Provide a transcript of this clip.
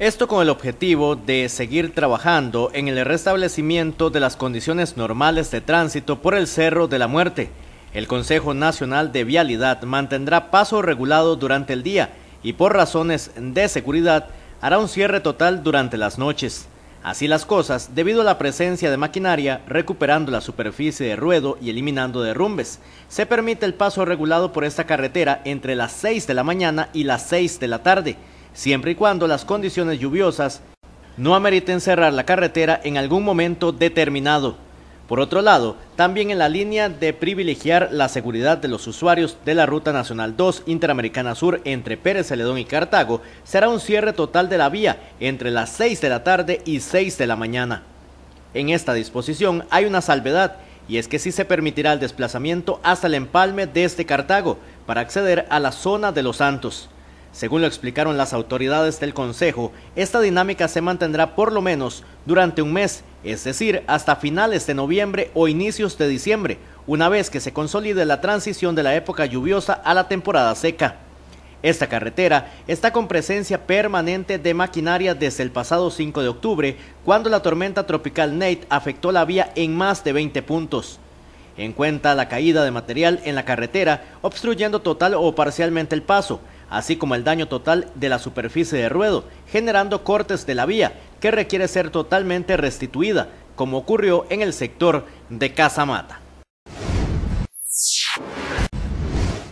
Esto con el objetivo de seguir trabajando en el restablecimiento de las condiciones normales de tránsito por el Cerro de la Muerte. El Consejo Nacional de Vialidad mantendrá paso regulado durante el día y por razones de seguridad hará un cierre total durante las noches. Así las cosas, debido a la presencia de maquinaria, recuperando la superficie de ruedo y eliminando derrumbes, se permite el paso regulado por esta carretera entre las 6 de la mañana y las 6 de la tarde siempre y cuando las condiciones lluviosas no ameriten cerrar la carretera en algún momento determinado. Por otro lado, también en la línea de privilegiar la seguridad de los usuarios de la Ruta Nacional 2 Interamericana Sur entre Pérez Celedón y Cartago, será un cierre total de la vía entre las 6 de la tarde y 6 de la mañana. En esta disposición hay una salvedad, y es que sí se permitirá el desplazamiento hasta el empalme desde Cartago para acceder a la zona de Los Santos. Según lo explicaron las autoridades del Consejo, esta dinámica se mantendrá por lo menos durante un mes, es decir, hasta finales de noviembre o inicios de diciembre, una vez que se consolide la transición de la época lluviosa a la temporada seca. Esta carretera está con presencia permanente de maquinaria desde el pasado 5 de octubre, cuando la tormenta tropical Nate afectó la vía en más de 20 puntos. En cuenta la caída de material en la carretera, obstruyendo total o parcialmente el paso, así como el daño total de la superficie de ruedo, generando cortes de la vía, que requiere ser totalmente restituida, como ocurrió en el sector de Casamata.